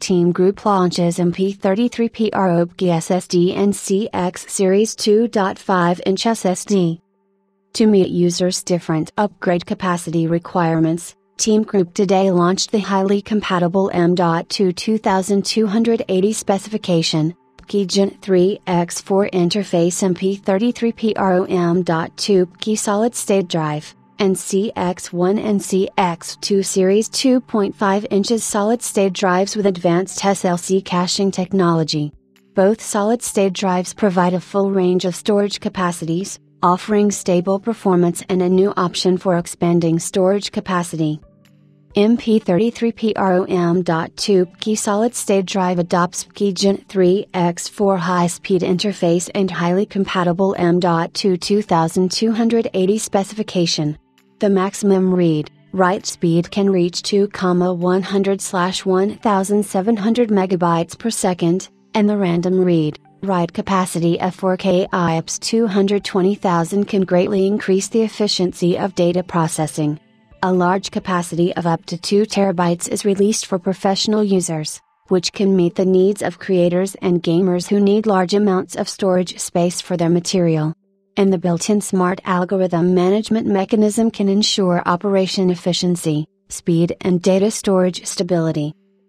Team Group launches MP33P SSD and CX Series 2.5 inch SSD. To meet users' different upgrade capacity requirements, Team Group today launched the highly compatible M.2 2280 specification, Gen 3X4 interface mp 33 M.2 ROM.2 Solid State Drive and CX1 and CX2 Series 2.5 inches solid state drives with advanced SLC caching technology. Both solid state drives provide a full range of storage capacities, offering stable performance and a new option for expanding storage capacity. MP33PROM.2 solid state drive adopts PKI Gen 3X4 high speed interface and highly compatible M.2 2280 specification. The maximum read, write speed can reach 2,100/1,700 megabytes per second, and the random read, write capacity of 4K IOPS 220,000 can greatly increase the efficiency of data processing. A large capacity of up to 2 terabytes is released for professional users, which can meet the needs of creators and gamers who need large amounts of storage space for their material and the built-in smart algorithm management mechanism can ensure operation efficiency, speed and data storage stability.